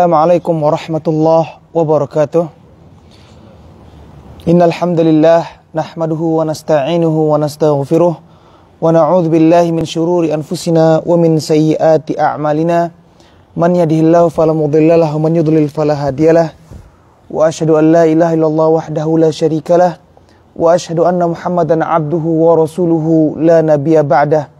السلام عليكم ورحمة الله وبركاته إن الحمد لله نحمده ونستعينه ونستغفره ونعوذ بالله من شرور أنفسنا ومن سيئات أعمالنا من يده الله فلا مضل له ومن يضلل فلا هادي له وأشهد أن لا إله إلا الله وحده لا شريك له وأشهد أن محمدا عبده ورسوله لا نبي بعده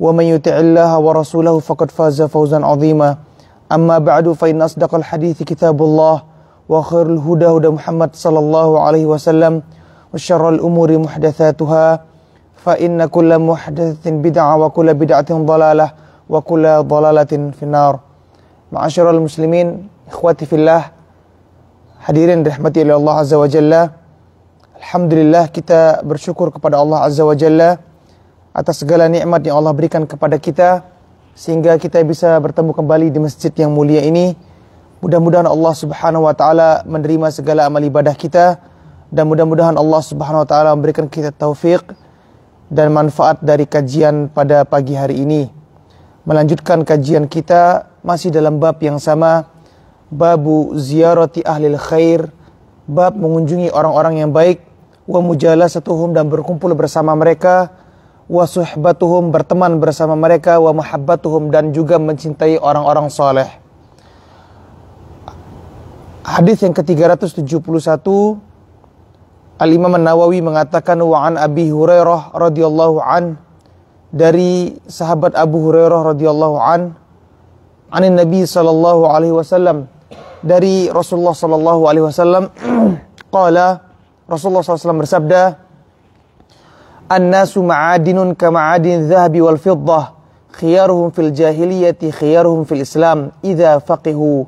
ومن يطع الله ورسوله فقد فاز فوزا عظيما أما بعد فإن أصدق الحديث كتاب الله وخير الهدى هدى محمد صلى الله عليه وسلم وشر الأمور محدثاتها فإن كل محدثة بدعة وكل بدعة ضلالة وكل ضلالة في النار معاشر المسلمين إخواتي في الله hadirin رحمتي الى الله عز وجل الحمد لله كتاب بشكر kepada الله عز وجل atas segala nikmat yang Allah berikan kepada kita sehingga kita bisa bertemu kembali di masjid yang mulia ini. Mudah-mudahan Allah Subhanahu wa taala menerima segala amal ibadah kita dan mudah-mudahan Allah Subhanahu wa taala memberikan kita taufik dan manfaat dari kajian pada pagi hari ini. Melanjutkan kajian kita masih dalam bab yang sama, babu ziarati ahli khair, bab mengunjungi orang-orang yang baik wa mujalasatuhum dan berkumpul bersama mereka Wasuhbatuhum berteman bersama mereka wa mahabbatuhum dan juga mencintai orang-orang soleh. Hadis yang ke-371 Al-Imam An-Nawawi mengatakan wa an Abi Hurairah radhiyallahu an dari sahabat Abu Hurairah radhiyallahu an anin Nabi sallallahu alaihi wasallam dari Rasulullah sallallahu alaihi wasallam qala Rasulullah sallallahu alaihi wasallam bersabda الناس معادن كمعادن الذهب والفضة خيارهم في الجاهلية خيارهم في الإسلام إذا فقهوا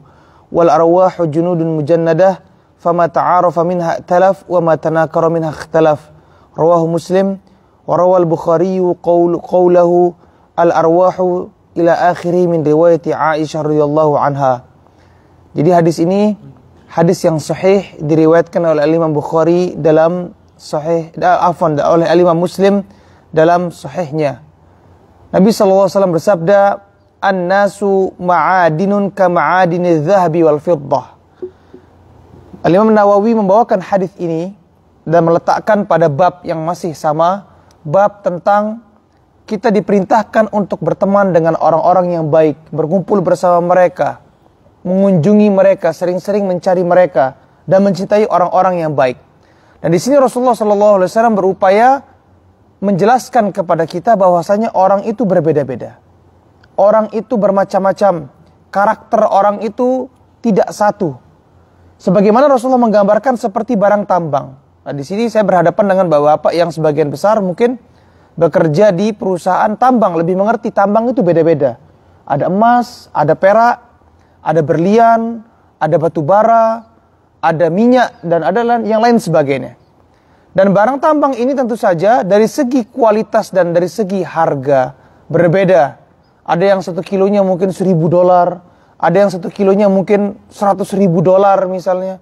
والأرواح جنود مجندة فما تعارف منها ائتلف وما تناكر منها اختلف رواه مسلم وروى البخاري قول قوله الأرواح إلى آخره من عائشة رضي الله عنها Jadi hadis ini hadis yang sahih diriwayatkan oleh Imam Bukhari dalam sahih afwan oleh alimah Muslim dalam sahihnya. Nabi SAW bersabda, "An-nasu ma'adinun ka ma'adini zahabi wal fiddah." Alimam Nawawi membawakan hadis ini dan meletakkan pada bab yang masih sama, bab tentang kita diperintahkan untuk berteman dengan orang-orang yang baik, berkumpul bersama mereka, mengunjungi mereka, sering-sering mencari mereka, dan mencintai orang-orang yang baik. Dan di sini Rasulullah Shallallahu Alaihi Wasallam berupaya menjelaskan kepada kita bahwasanya orang itu berbeda-beda, orang itu bermacam-macam, karakter orang itu tidak satu. Sebagaimana Rasulullah menggambarkan seperti barang tambang. Nah, di sini saya berhadapan dengan bapak-bapak yang sebagian besar mungkin bekerja di perusahaan tambang, lebih mengerti tambang itu beda-beda. Ada emas, ada perak, ada berlian, ada batu bara, ada minyak dan ada yang lain sebagainya. Dan barang tambang ini tentu saja dari segi kualitas dan dari segi harga berbeda. Ada yang satu kilonya mungkin seribu dolar, ada yang satu kilonya mungkin seratus ribu dolar misalnya.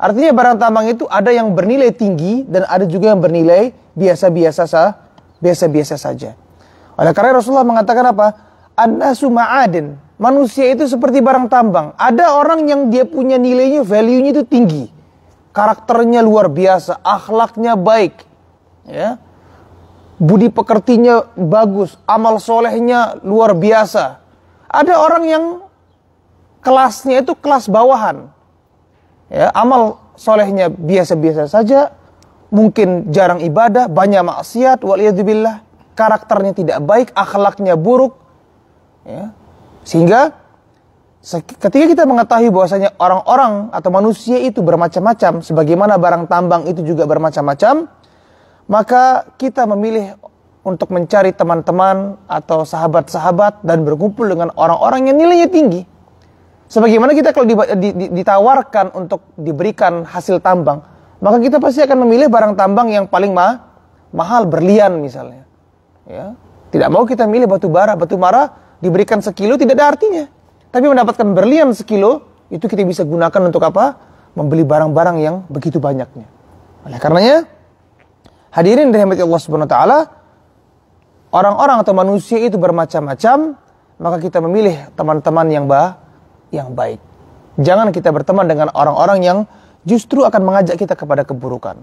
Artinya barang tambang itu ada yang bernilai tinggi dan ada juga yang bernilai biasa-biasa sah, biasa-biasa saja. Oleh karena Rasulullah mengatakan apa? An-nasu ma'adin. Manusia itu seperti barang tambang. Ada orang yang dia punya nilainya, value-nya itu tinggi. Karakternya luar biasa, akhlaknya baik. Ya. Budi pekertinya bagus, amal solehnya luar biasa. Ada orang yang kelasnya itu kelas bawahan. Ya, amal solehnya biasa-biasa saja, mungkin jarang ibadah, banyak maksiat, waliyadzubillah. Karakternya tidak baik, akhlaknya buruk. Ya, sehingga ketika kita mengetahui bahwasanya orang-orang atau manusia itu bermacam-macam sebagaimana barang tambang itu juga bermacam-macam, maka kita memilih untuk mencari teman-teman atau sahabat-sahabat dan berkumpul dengan orang-orang yang nilainya tinggi. Sebagaimana kita kalau ditawarkan untuk diberikan hasil tambang, maka kita pasti akan memilih barang tambang yang paling ma mahal, berlian misalnya. Ya, tidak mau kita milih batu bara, batu bara diberikan sekilo tidak ada artinya. Tapi mendapatkan berlian sekilo, itu kita bisa gunakan untuk apa? Membeli barang-barang yang begitu banyaknya. Oleh karenanya, hadirin dirahmati Allah Subhanahu wa taala, orang-orang atau manusia itu bermacam-macam, maka kita memilih teman-teman yang bah, yang baik. Jangan kita berteman dengan orang-orang yang justru akan mengajak kita kepada keburukan.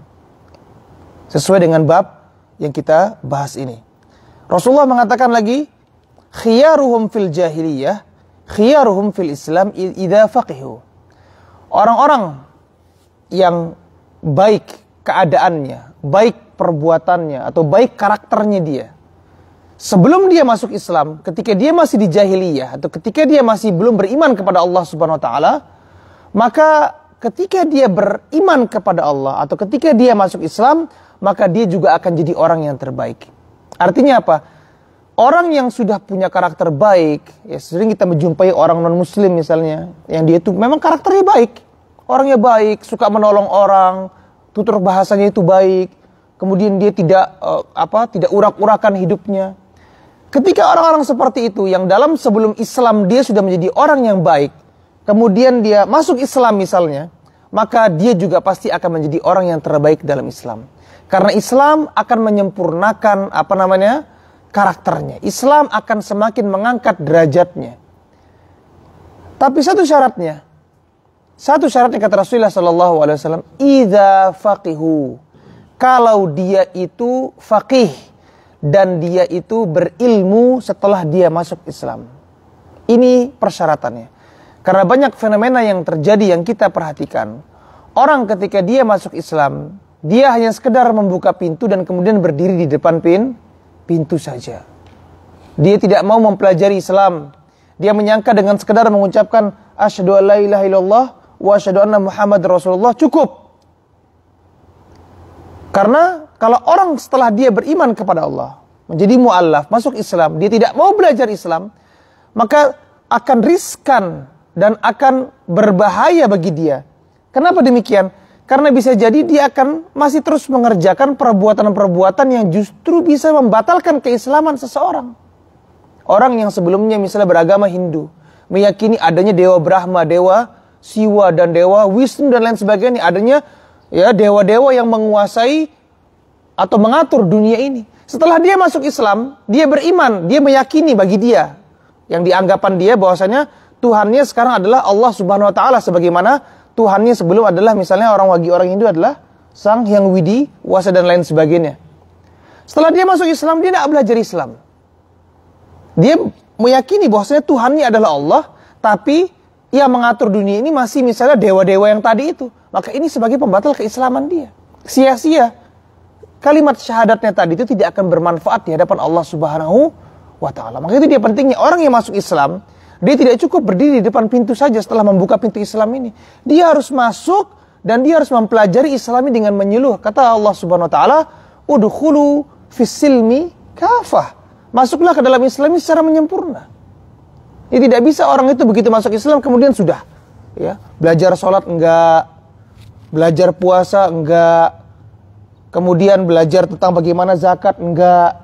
Sesuai dengan bab yang kita bahas ini. Rasulullah mengatakan lagi, khiyaruhum fil jahiliyah khiyaruhum fil islam idza faqihu orang-orang yang baik keadaannya baik perbuatannya atau baik karakternya dia sebelum dia masuk Islam ketika dia masih di jahiliyah atau ketika dia masih belum beriman kepada Allah Subhanahu wa taala maka ketika dia beriman kepada Allah atau ketika dia masuk Islam maka dia juga akan jadi orang yang terbaik artinya apa orang yang sudah punya karakter baik, ya sering kita menjumpai orang non muslim misalnya, yang dia itu memang karakternya baik. Orangnya baik, suka menolong orang, tutur bahasanya itu baik. Kemudian dia tidak uh, apa, tidak urak-urakan hidupnya. Ketika orang-orang seperti itu yang dalam sebelum Islam dia sudah menjadi orang yang baik, kemudian dia masuk Islam misalnya, maka dia juga pasti akan menjadi orang yang terbaik dalam Islam. Karena Islam akan menyempurnakan apa namanya? karakternya. Islam akan semakin mengangkat derajatnya. Tapi satu syaratnya, satu syaratnya kata Rasulullah Shallallahu Alaihi Wasallam, ida faqihu. Kalau dia itu faqih dan dia itu berilmu setelah dia masuk Islam. Ini persyaratannya. Karena banyak fenomena yang terjadi yang kita perhatikan. Orang ketika dia masuk Islam, dia hanya sekedar membuka pintu dan kemudian berdiri di depan pin, pintu saja. Dia tidak mau mempelajari Islam. Dia menyangka dengan sekedar mengucapkan asyhadu alla ilaha illallah wa asyhadu anna Muhammad Rasulullah cukup. Karena kalau orang setelah dia beriman kepada Allah, menjadi mu'allaf masuk Islam, dia tidak mau belajar Islam, maka akan riskan dan akan berbahaya bagi dia. Kenapa demikian? Karena bisa jadi dia akan masih terus mengerjakan perbuatan-perbuatan yang justru bisa membatalkan keislaman seseorang. Orang yang sebelumnya misalnya beragama Hindu, meyakini adanya dewa Brahma, dewa Siwa dan dewa Wisnu dan lain sebagainya, adanya ya dewa-dewa yang menguasai atau mengatur dunia ini. Setelah dia masuk Islam, dia beriman, dia meyakini bagi dia yang dianggapan dia bahwasanya Tuhannya sekarang adalah Allah Subhanahu wa taala sebagaimana Tuhannya sebelum adalah misalnya orang wagi orang Hindu adalah Sang Hyang Widi, Wasa dan lain sebagainya. Setelah dia masuk Islam, dia tidak belajar Islam. Dia meyakini bahwasanya Tuhannya adalah Allah, tapi ia mengatur dunia ini masih misalnya dewa-dewa yang tadi itu. Maka ini sebagai pembatal keislaman dia. Sia-sia. Kalimat syahadatnya tadi itu tidak akan bermanfaat di hadapan Allah Subhanahu wa taala. Maka itu dia pentingnya orang yang masuk Islam, dia tidak cukup berdiri di depan pintu saja setelah membuka pintu Islam ini. Dia harus masuk dan dia harus mempelajari Islam ini dengan menyeluh. Kata Allah Subhanahu wa taala, "Udkhulu fisilmi kafah." Masuklah ke dalam Islam ini secara menyempurna. Ini tidak bisa orang itu begitu masuk Islam kemudian sudah ya, belajar sholat enggak, belajar puasa enggak, kemudian belajar tentang bagaimana zakat enggak,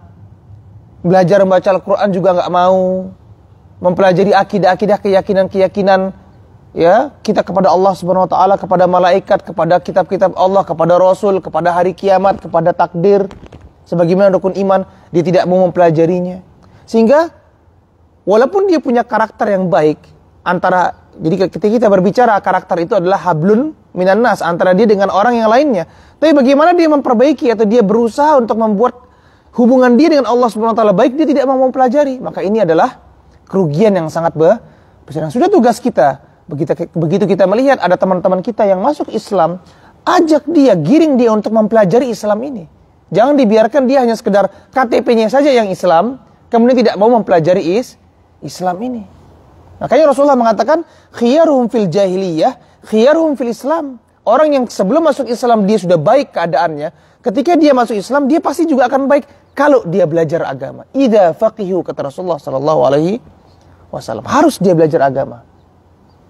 belajar membaca Al-Quran juga enggak mau, mempelajari akidah-akidah keyakinan-keyakinan ya kita kepada Allah Subhanahu wa taala, kepada malaikat, kepada kitab-kitab Allah, kepada rasul, kepada hari kiamat, kepada takdir, sebagaimana rukun iman, dia tidak mau mempelajarinya. Sehingga walaupun dia punya karakter yang baik antara jadi ketika kita berbicara karakter itu adalah hablun minan nas antara dia dengan orang yang lainnya. Tapi bagaimana dia memperbaiki atau dia berusaha untuk membuat hubungan dia dengan Allah Subhanahu wa taala baik dia tidak mau mempelajari, maka ini adalah kerugian yang sangat besar. Nah, sudah tugas kita. Begitu, begitu kita melihat ada teman-teman kita yang masuk Islam, ajak dia, giring dia untuk mempelajari Islam ini. Jangan dibiarkan dia hanya sekedar KTP-nya saja yang Islam, kemudian tidak mau mempelajari is Islam ini. Makanya Rasulullah mengatakan, khiyaruhum fil jahiliyah, khiyaruhum fil Islam. Orang yang sebelum masuk Islam dia sudah baik keadaannya, ketika dia masuk Islam dia pasti juga akan baik kalau dia belajar agama. Idza faqihu kata Rasulullah sallallahu alaihi wasallam. Harus dia belajar agama.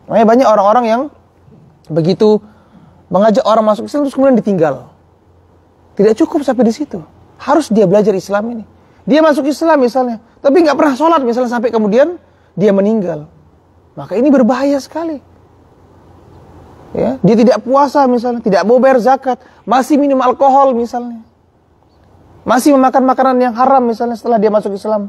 Makanya banyak orang-orang yang begitu mengajak orang masuk Islam terus kemudian ditinggal. Tidak cukup sampai di situ. Harus dia belajar Islam ini. Dia masuk Islam misalnya, tapi nggak pernah sholat misalnya sampai kemudian dia meninggal. Maka ini berbahaya sekali. Ya, dia tidak puasa misalnya, tidak bober zakat, masih minum alkohol misalnya. Masih memakan makanan yang haram misalnya setelah dia masuk Islam.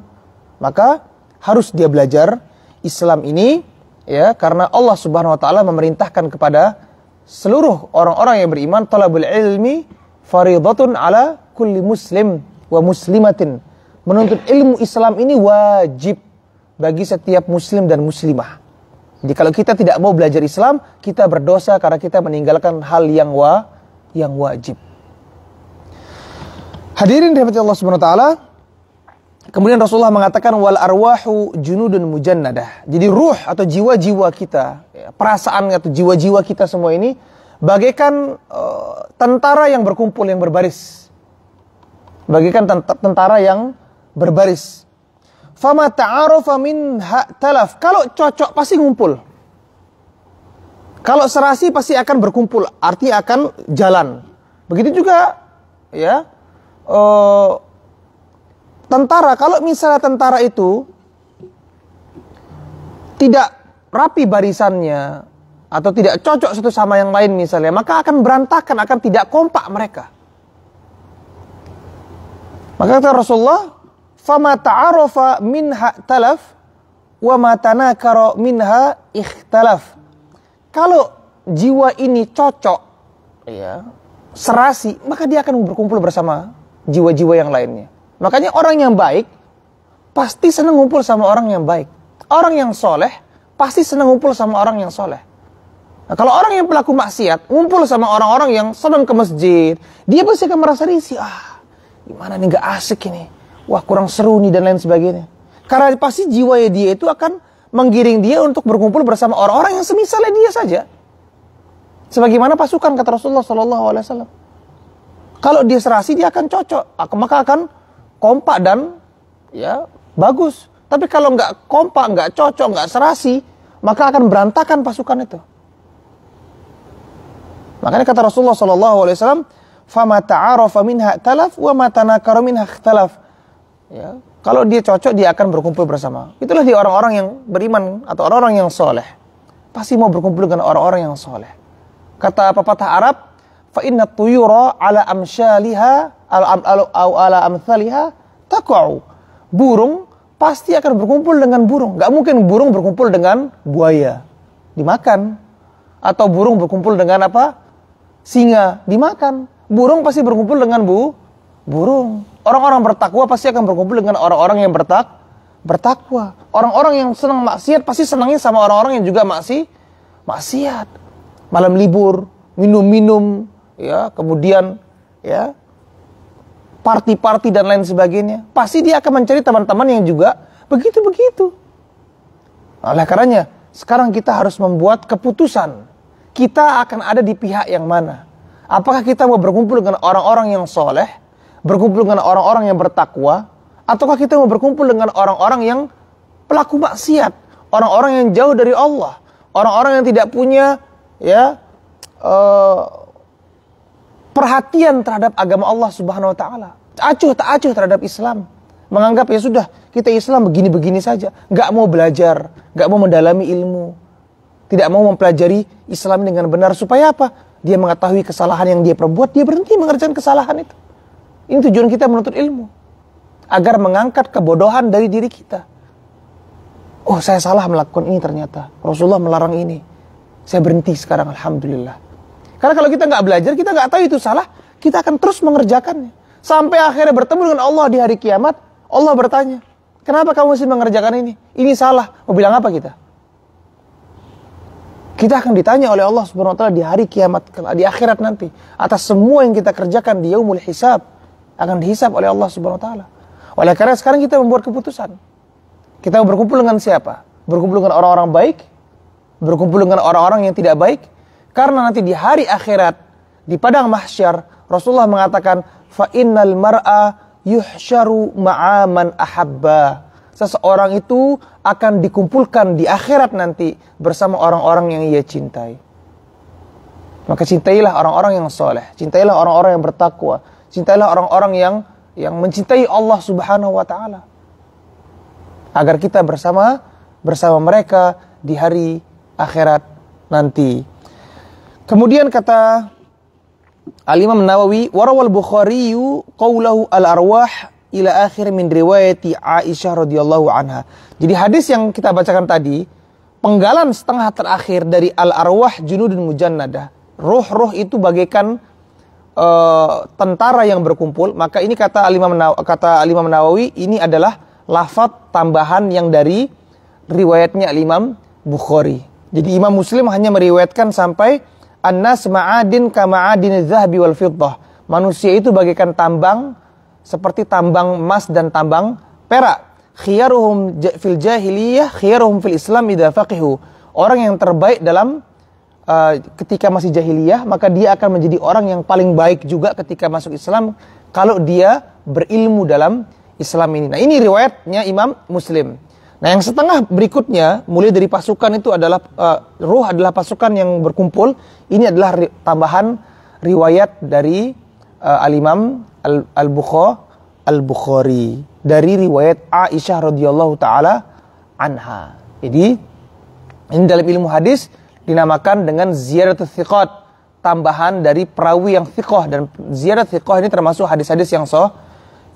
Maka harus dia belajar Islam ini ya karena Allah Subhanahu wa taala memerintahkan kepada seluruh orang-orang yang beriman talabul ilmi faridatun ala kulli muslim wa muslimatin. Menuntut ilmu Islam ini wajib bagi setiap muslim dan muslimah. Jadi kalau kita tidak mau belajar Islam, kita berdosa karena kita meninggalkan hal yang wa yang wajib. Hadirin dirahmati Allah Subhanahu wa taala, Kemudian Rasulullah mengatakan wal arwahu junudun mujannadah. Jadi ruh atau jiwa-jiwa kita, ya, perasaan atau jiwa-jiwa kita semua ini bagaikan uh, tentara yang berkumpul yang berbaris. Bagaikan tentara yang berbaris. Fama ta'arufa min talaf. Kalau cocok pasti ngumpul. Kalau serasi pasti akan berkumpul, artinya akan jalan. Begitu juga ya. Uh, Tentara, kalau misalnya tentara itu tidak rapi barisannya atau tidak cocok satu sama yang lain misalnya, maka akan berantakan, akan tidak kompak mereka. Maka kata Rasulullah, "Fama ta'arofa minha talaf wa matana karo minha ikhtalaf." Kalau jiwa ini cocok, ya, serasi, maka dia akan berkumpul bersama jiwa-jiwa yang lainnya. Makanya orang yang baik pasti senang ngumpul sama orang yang baik. Orang yang soleh pasti senang ngumpul sama orang yang soleh. Nah, kalau orang yang pelaku maksiat ngumpul sama orang-orang yang senang ke masjid, dia pasti akan merasa risih. Ah, gimana nih gak asik ini. Wah kurang seru nih dan lain sebagainya. Karena pasti jiwa dia itu akan menggiring dia untuk berkumpul bersama orang-orang yang semisalnya dia saja. Sebagaimana pasukan kata Rasulullah Shallallahu Alaihi Wasallam. Kalau dia serasi dia akan cocok, maka akan kompak dan ya bagus. Tapi kalau nggak kompak, nggak cocok, nggak serasi, maka akan berantakan pasukan itu. Makanya kata Rasulullah Shallallahu Alaihi Wasallam, "Fama ta'arofa minha talaf, wa matana minha talaf." Ya, kalau dia cocok, dia akan berkumpul bersama. Itulah dia orang-orang yang beriman atau orang-orang yang soleh. Pasti mau berkumpul dengan orang-orang yang soleh. Kata pepatah Arab, "Fa inna tuyura ala amshaliha au ala amthaliha Burung pasti akan berkumpul dengan burung. Gak mungkin burung berkumpul dengan buaya. Dimakan. Atau burung berkumpul dengan apa? Singa. Dimakan. Burung pasti berkumpul dengan bu burung. Orang-orang bertakwa pasti akan berkumpul dengan orang-orang yang bertak bertakwa. Orang-orang yang senang maksiat pasti senangnya sama orang-orang yang juga maksi maksiat. Malam libur, minum-minum, ya, kemudian ya Parti-parti dan lain sebagainya. Pasti dia akan mencari teman-teman yang juga begitu-begitu. Oleh karenanya, sekarang kita harus membuat keputusan. Kita akan ada di pihak yang mana? Apakah kita mau berkumpul dengan orang-orang yang soleh? Berkumpul dengan orang-orang yang bertakwa? Ataukah kita mau berkumpul dengan orang-orang yang pelaku maksiat? Orang-orang yang jauh dari Allah? Orang-orang yang tidak punya ya uh, perhatian terhadap agama Allah Subhanahu wa taala. Acuh tak acuh terhadap Islam. Menganggap ya sudah, kita Islam begini-begini saja, nggak mau belajar, nggak mau mendalami ilmu. Tidak mau mempelajari Islam dengan benar supaya apa? Dia mengetahui kesalahan yang dia perbuat, dia berhenti mengerjakan kesalahan itu. Ini tujuan kita menuntut ilmu agar mengangkat kebodohan dari diri kita. Oh, saya salah melakukan ini ternyata. Rasulullah melarang ini. Saya berhenti sekarang alhamdulillah karena kalau kita nggak belajar, kita nggak tahu itu salah, kita akan terus mengerjakannya. Sampai akhirnya bertemu dengan Allah di hari kiamat, Allah bertanya, kenapa kamu masih mengerjakan ini? Ini salah. Mau bilang apa kita? Kita akan ditanya oleh Allah Subhanahu wa taala di hari kiamat di akhirat nanti atas semua yang kita kerjakan di yaumul hisab akan dihisab oleh Allah Subhanahu wa taala. Oleh karena sekarang kita membuat keputusan. Kita berkumpul dengan siapa? Berkumpul dengan orang-orang baik, berkumpul dengan orang-orang yang tidak baik, karena nanti di hari akhirat, di padang mahsyar, Rasulullah mengatakan, fa innal mar'a yuhsyaru ma'aman ahabba. Seseorang itu akan dikumpulkan di akhirat nanti bersama orang-orang yang ia cintai. Maka cintailah orang-orang yang soleh, cintailah orang-orang yang bertakwa, cintailah orang-orang yang yang mencintai Allah Subhanahu wa taala. Agar kita bersama bersama mereka di hari akhirat nanti. Kemudian kata Al-Imam Nawawi, warawal Bukhari qawlahu al-arwah ila akhir min riwayati Aisyah radhiyallahu anha. Jadi hadis yang kita bacakan tadi, penggalan setengah terakhir dari al-arwah junudun mujannadah. Ruh-ruh itu bagaikan uh, tentara yang berkumpul, maka ini kata Al-Imam kata Al-Imam Nawawi ini adalah lafadz tambahan yang dari riwayatnya Al-Imam Bukhari. Jadi Imam Muslim hanya meriwayatkan sampai Anas ma'adin kama'adin Zahbi wal fiddah. Manusia itu bagaikan tambang seperti tambang emas dan tambang perak. Khiyaruhum fil jahiliyah, khiyaruhum fil Islam idza faqihu. Orang yang terbaik dalam uh, ketika masih jahiliyah, maka dia akan menjadi orang yang paling baik juga ketika masuk Islam kalau dia berilmu dalam Islam ini. Nah, ini riwayatnya Imam Muslim. Nah, yang setengah berikutnya mulai dari pasukan itu adalah uh, eh, ruh adalah pasukan yang berkumpul. Ini adalah ri tambahan riwayat dari uh, Al-Imam Al-Bukhari -Al Bukhari dari riwayat Aisyah radhiyallahu taala anha. Jadi ini dalam ilmu hadis dinamakan dengan ziyaratul thiqat, tambahan dari perawi yang thiqah dan ziarah thiqah ini termasuk hadis-hadis yang so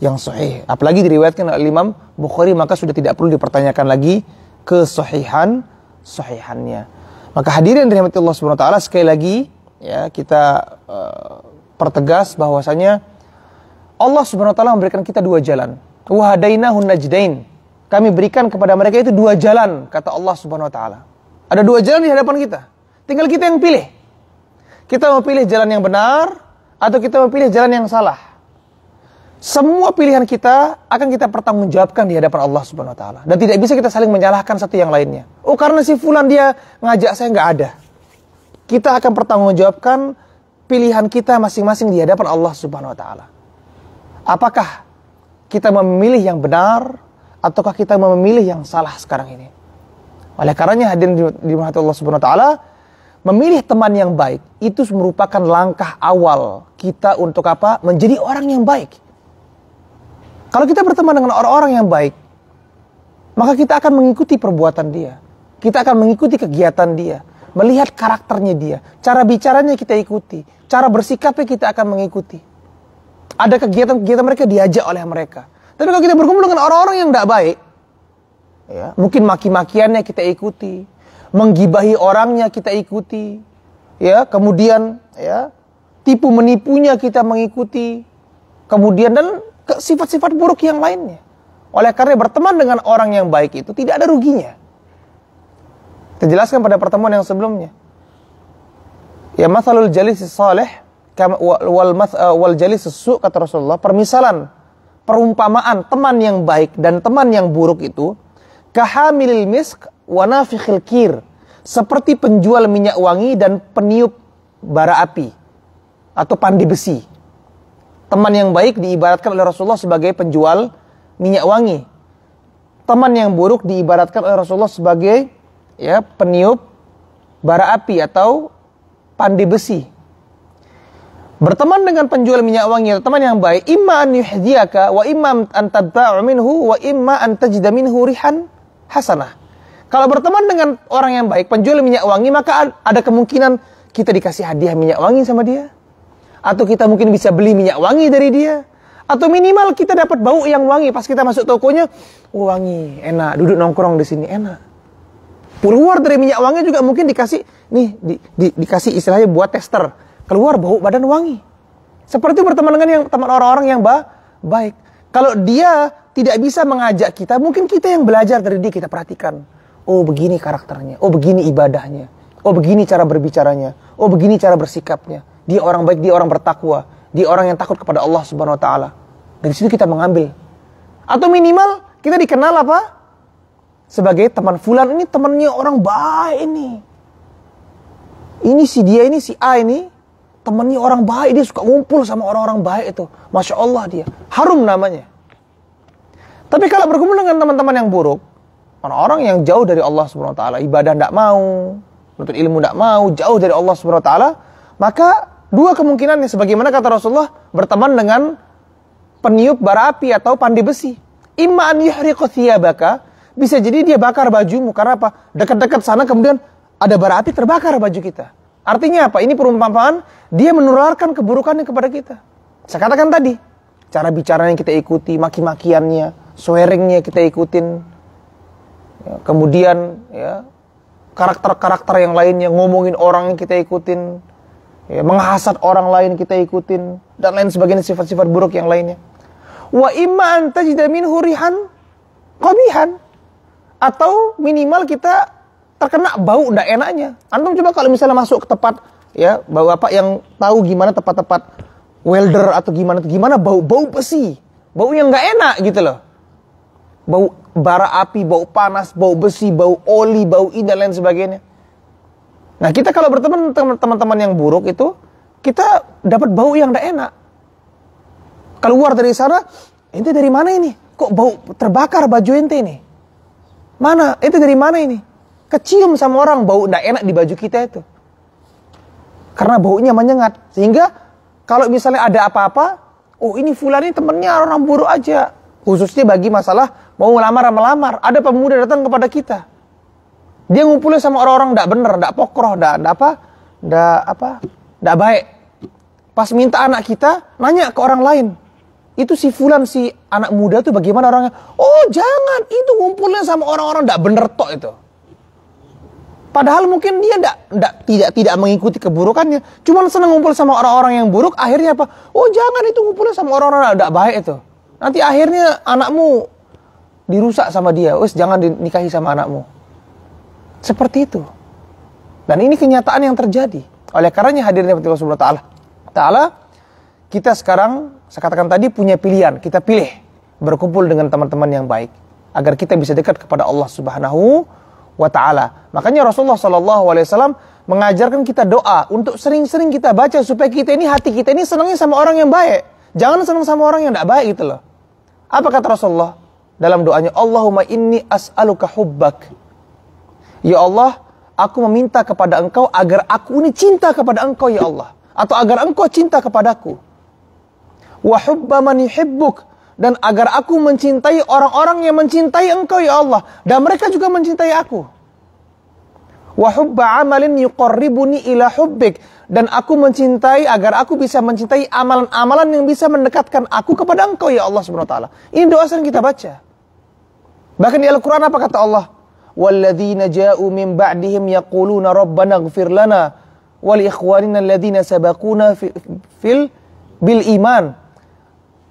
yang sahih. Apalagi diriwayatkan oleh Imam Bukhari maka sudah tidak perlu dipertanyakan lagi kesahihan sahihannya. Maka hadirin dirahmati Allah Subhanahu wa taala sekali lagi ya kita uh, pertegas bahwasanya Allah Subhanahu wa taala memberikan kita dua jalan. Wahadainahun najdain. Kami berikan kepada mereka itu dua jalan kata Allah Subhanahu wa taala. Ada dua jalan di hadapan kita. Tinggal kita yang pilih. Kita mau pilih jalan yang benar atau kita mau pilih jalan yang salah. Semua pilihan kita akan kita pertanggungjawabkan di hadapan Allah Subhanahu wa taala dan tidak bisa kita saling menyalahkan satu yang lainnya. Oh, karena si fulan dia ngajak saya nggak ada. Kita akan pertanggungjawabkan pilihan kita masing-masing di hadapan Allah Subhanahu wa taala. Apakah kita memilih yang benar ataukah kita memilih yang salah sekarang ini? Oleh karenanya hadirin di Allah Subhanahu wa taala, Memilih teman yang baik itu merupakan langkah awal kita untuk apa? Menjadi orang yang baik. Kalau kita berteman dengan orang-orang yang baik, maka kita akan mengikuti perbuatan dia. Kita akan mengikuti kegiatan dia, melihat karakternya dia, cara bicaranya kita ikuti, cara bersikapnya kita akan mengikuti. Ada kegiatan-kegiatan mereka diajak oleh mereka. Tapi kalau kita berkumpul dengan orang-orang yang tidak baik, ya, mungkin maki-makiannya kita ikuti, menggibahi orangnya kita ikuti, ya, kemudian ya, tipu menipunya kita mengikuti, kemudian dan ke sifat-sifat buruk yang lainnya. Oleh karena berteman dengan orang yang baik itu tidak ada ruginya. Kita jelaskan pada pertemuan yang sebelumnya. Ya masalul jalis salih wal, eh, wal jalis su' kata Rasulullah. Permisalan, perumpamaan teman yang baik dan teman yang buruk itu. Kahamilil misk wanafikhil kir. Seperti penjual minyak wangi dan peniup bara api. Atau pandi besi. Teman yang baik diibaratkan oleh Rasulullah sebagai penjual minyak wangi. Teman yang buruk diibaratkan oleh Rasulullah sebagai ya peniup bara api atau pandi besi. Berteman dengan penjual minyak wangi teman yang baik, imma an yuhdiyaka wa imma an tadba'u minhu wa imma an tajida minhu rihan hasanah. Kalau berteman dengan orang yang baik, penjual minyak wangi, maka ada kemungkinan kita dikasih hadiah minyak wangi sama dia atau kita mungkin bisa beli minyak wangi dari dia atau minimal kita dapat bau yang wangi pas kita masuk tokonya oh, wangi enak duduk nongkrong di sini enak keluar dari minyak wangi juga mungkin dikasih nih di, di, dikasih istilahnya buat tester keluar bau badan wangi seperti berteman dengan yang teman orang-orang yang ba, baik kalau dia tidak bisa mengajak kita mungkin kita yang belajar dari dia kita perhatikan oh begini karakternya oh begini ibadahnya oh begini cara berbicaranya oh begini cara bersikapnya dia orang baik, dia orang bertakwa, dia orang yang takut kepada Allah Subhanahu wa taala. Dari situ kita mengambil. Atau minimal kita dikenal apa? Sebagai teman fulan ini temannya orang baik ini. Ini si dia ini si A ini temannya orang baik dia suka ngumpul sama orang-orang baik itu. Masya Allah dia. Harum namanya. Tapi kalau berkumpul dengan teman-teman yang buruk, orang-orang yang jauh dari Allah Subhanahu wa taala, ibadah tidak mau, menuntut ilmu tidak mau, jauh dari Allah Subhanahu wa taala, maka dua kemungkinan yang sebagaimana kata Rasulullah berteman dengan peniup bara api atau pandi besi. Imma an baka bisa jadi dia bakar bajumu karena apa? Dekat-dekat sana kemudian ada bara api terbakar baju kita. Artinya apa? Ini perumpamaan dia menularkan keburukannya kepada kita. Saya katakan tadi, cara bicaranya kita ikuti, maki-makiannya, swearingnya kita ikutin. Ya, kemudian ya karakter-karakter yang lainnya, ngomongin orang yang kita ikutin, ya, menghasad orang lain kita ikutin dan lain sebagainya sifat-sifat buruk yang lainnya. Wa iman tajidamin hurihan hurihan atau minimal kita terkena bau tidak enaknya. Antum coba kalau misalnya masuk ke tempat ya bau apa yang tahu gimana tempat-tempat welder atau gimana gimana bau bau besi. Bau yang nggak enak gitu loh. Bau bara api, bau panas, bau besi, bau oli, bau ini dan lain sebagainya. Nah kita kalau berteman teman-teman yang buruk itu kita dapat bau yang tidak enak. Keluar dari sana, itu dari mana ini? Kok bau terbakar baju ente ini? Mana? itu dari mana ini? Kecium sama orang bau tidak enak di baju kita itu. Karena baunya menyengat. Sehingga kalau misalnya ada apa-apa, oh ini fulan ini temennya orang buruk aja. Khususnya bagi masalah mau melamar melamar. Ada pemuda datang kepada kita dia ngumpulin sama orang-orang ndak bener, tidak pokroh, tidak apa, tidak apa, tidak baik. Pas minta anak kita, nanya ke orang lain. Itu si Fulan, si anak muda tuh bagaimana orangnya? Oh jangan, itu ngumpulin sama orang-orang ndak bener tok itu. Padahal mungkin dia ndak, ndak, tidak tidak mengikuti keburukannya. cuma senang ngumpul sama orang-orang yang buruk, akhirnya apa? Oh jangan itu ngumpulnya sama orang-orang tidak baik itu. Nanti akhirnya anakmu dirusak sama dia. Wes jangan dinikahi sama anakmu. Seperti itu. Dan ini kenyataan yang terjadi. Oleh karenanya hadirnya Nabi Allah Subhanahu taala. Taala kita sekarang saya katakan tadi punya pilihan, kita pilih berkumpul dengan teman-teman yang baik agar kita bisa dekat kepada Allah Subhanahu wa taala. Makanya Rasulullah Shallallahu alaihi wasallam mengajarkan kita doa untuk sering-sering kita baca supaya kita ini hati kita ini senangnya sama orang yang baik. Jangan senang sama orang yang tidak baik gitu loh. Apa kata Rasulullah dalam doanya? Allahumma inni as'aluka hubbak Ya Allah, aku meminta kepada engkau agar aku ini cinta kepada engkau ya Allah. Atau agar engkau cinta kepadaku. Wahubba man yuhibbuk. Dan agar aku mencintai orang-orang yang mencintai engkau ya Allah. Dan mereka juga mencintai aku. Wahubba amalin yuqorribuni ila hubbik. Dan aku mencintai agar aku bisa mencintai amalan-amalan yang bisa mendekatkan aku kepada engkau ya Allah subhanahu wa ta'ala. Ini doa sering kita baca. Bahkan di Al-Quran apa kata Allah? والذين جاءوا من بعدهم يقولون ربنا اغفر لنا wal الذين سبقونا في بالإيمان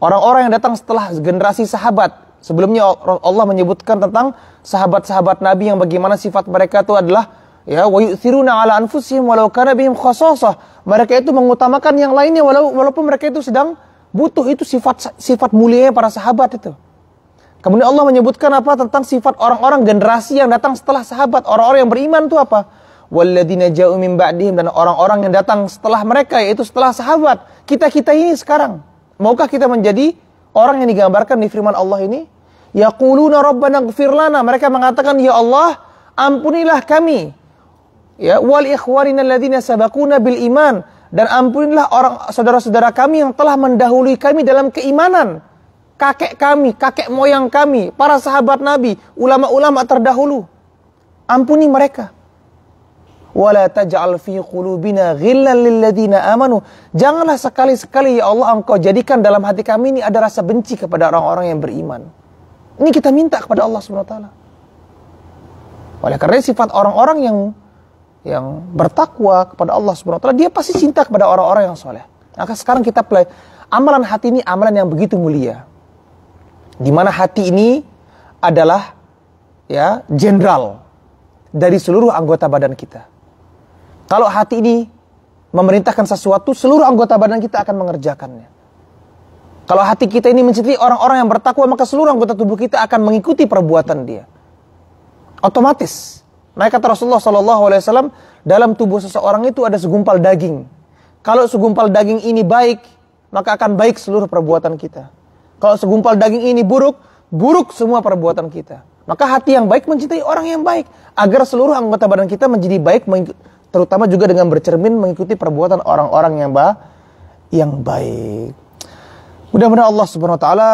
Orang-orang yang datang setelah generasi sahabat. Sebelumnya Allah menyebutkan tentang sahabat-sahabat Nabi yang bagaimana sifat mereka itu adalah ya wa yu'thiruna ala anfusihim walau kana bihim khasasah. Mereka itu mengutamakan yang lainnya walau, walaupun mereka itu sedang butuh itu sifat sifat mulianya para sahabat itu. Kemudian Allah menyebutkan apa tentang sifat orang-orang generasi yang datang setelah sahabat, orang-orang yang beriman itu apa? Walladzina ja'u min ba'dihim dan orang-orang yang datang setelah mereka yaitu setelah sahabat. Kita-kita ini sekarang maukah kita menjadi orang yang digambarkan di firman Allah ini? Ya rabbana ighfir lana. Mereka mengatakan, "Ya Allah, ampunilah kami." Ya, wal ikhwanina alladzina sabaquna bil iman dan ampunilah orang saudara-saudara kami yang telah mendahului kami dalam keimanan kakek kami, kakek moyang kami, para sahabat Nabi, ulama-ulama terdahulu. Ampuni mereka. Wala taj'al fi qulubina ghillan lilladzina amanu. Janganlah sekali-sekali ya Allah engkau jadikan dalam hati kami ini ada rasa benci kepada orang-orang yang beriman. Ini kita minta kepada Allah Subhanahu wa taala. Oleh karena sifat orang-orang yang yang bertakwa kepada Allah Subhanahu wa taala, dia pasti cinta kepada orang-orang yang soleh. Maka sekarang kita play amalan hati ini amalan yang begitu mulia di mana hati ini adalah ya jenderal dari seluruh anggota badan kita. Kalau hati ini memerintahkan sesuatu, seluruh anggota badan kita akan mengerjakannya. Kalau hati kita ini mencintai orang-orang yang bertakwa, maka seluruh anggota tubuh kita akan mengikuti perbuatan dia. Otomatis. Nah kata Rasulullah Wasallam dalam tubuh seseorang itu ada segumpal daging. Kalau segumpal daging ini baik, maka akan baik seluruh perbuatan kita. Kalau segumpal daging ini buruk, buruk semua perbuatan kita. Maka hati yang baik mencintai orang yang baik. Agar seluruh anggota badan kita menjadi baik, terutama juga dengan bercermin mengikuti perbuatan orang-orang yang, ba yang baik. Mudah-mudahan Allah Subhanahu wa taala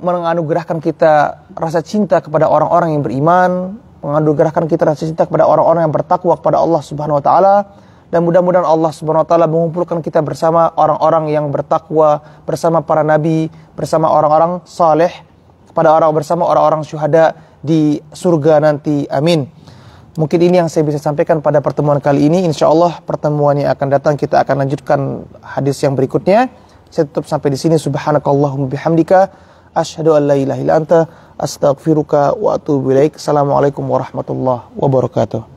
menganugerahkan kita rasa cinta kepada orang-orang yang beriman, menganugerahkan kita rasa cinta kepada orang-orang yang bertakwa kepada Allah Subhanahu wa taala dan mudah-mudahan Allah Subhanahu wa taala mengumpulkan kita bersama orang-orang yang bertakwa, bersama para nabi, bersama orang-orang saleh, kepada orang bersama orang-orang syuhada di surga nanti. Amin. Mungkin ini yang saya bisa sampaikan pada pertemuan kali ini. Insya Allah pertemuan yang akan datang kita akan lanjutkan hadis yang berikutnya. Saya tutup sampai di sini. Subhanakallahumma bihamdika. Ashadu an ilaha illa anta. Astagfiruka wa atubu ilaik. Assalamualaikum warahmatullahi wabarakatuh.